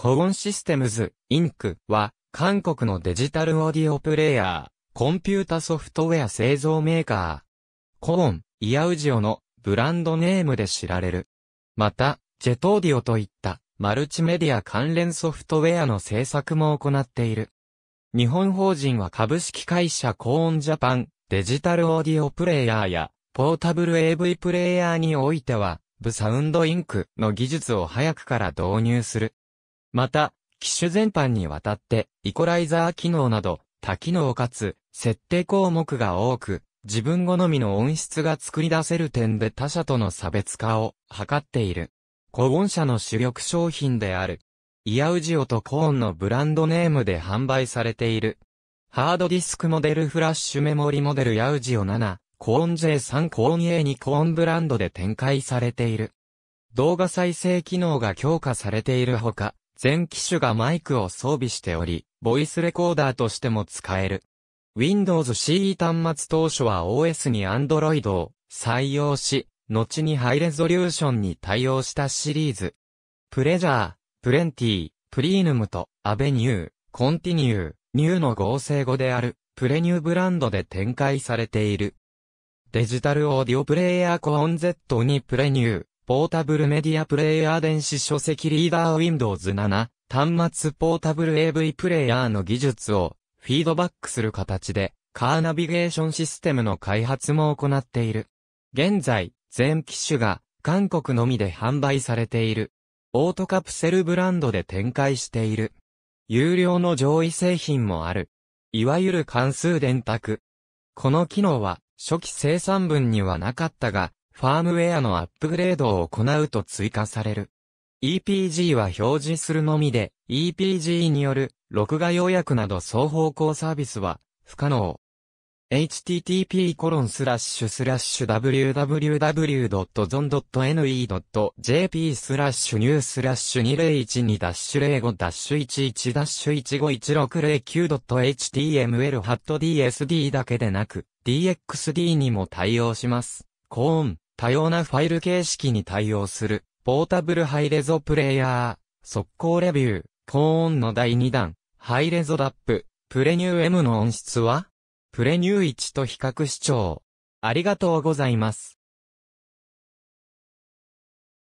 コゴンシステムズ、インクは、韓国のデジタルオーディオプレイヤー、コンピュータソフトウェア製造メーカー。コオン、イヤウジオのブランドネームで知られる。また、ジェトーディオといったマルチメディア関連ソフトウェアの制作も行っている。日本法人は株式会社コーンジャパン、デジタルオーディオプレイヤーや、ポータブル AV プレイヤーにおいては、ブサウンドインクの技術を早くから導入する。また、機種全般にわたって、イコライザー機能など、多機能かつ、設定項目が多く、自分好みの音質が作り出せる点で他社との差別化を図っている。コーン社の主力商品である。イヤウジオとコーンのブランドネームで販売されている。ハードディスクモデルフラッシュメモリモデルヤウジオ7、コーン J3 コーン A2 コーンブランドで展開されている。動画再生機能が強化されているほか、全機種がマイクを装備しており、ボイスレコーダーとしても使える。Windows CE 端末当初は OS に Android を採用し、後にハイレゾリューションに対応したシリーズ。プレジャー、プレンティー、プリーヌムとアベニュー、コンティニュー、ニューの合成語である、プレニューブランドで展開されている。デジタルオーディオプレイヤーコーン Z にプレニュー、ポータブルメディアプレイヤー電子書籍リーダー Windows 7、端末ポータブル AV プレイヤーの技術をフィードバックする形で、カーナビゲーションシステムの開発も行っている。現在、全機種が韓国のみで販売されている。オートカプセルブランドで展開している。有料の上位製品もある。いわゆる関数電卓。この機能は初期生産分にはなかったが、ファームウェアのアップグレードを行うと追加される。EPG は表示するのみで、EPG による録画要約など双方向サービスは不可能。http://www.zon.ne.jp スラッシュニュースラッシュ 2012-05-11-151609.html ハット DSD だけでなく DXD にも対応します。コーン。多様なファイル形式に対応する、ポータブルハイレゾプレイヤー、速攻レビュー、高音の第2弾、ハイレゾダップ、プレニュー M の音質はプレニュー1と比較視聴。ありがとうございます。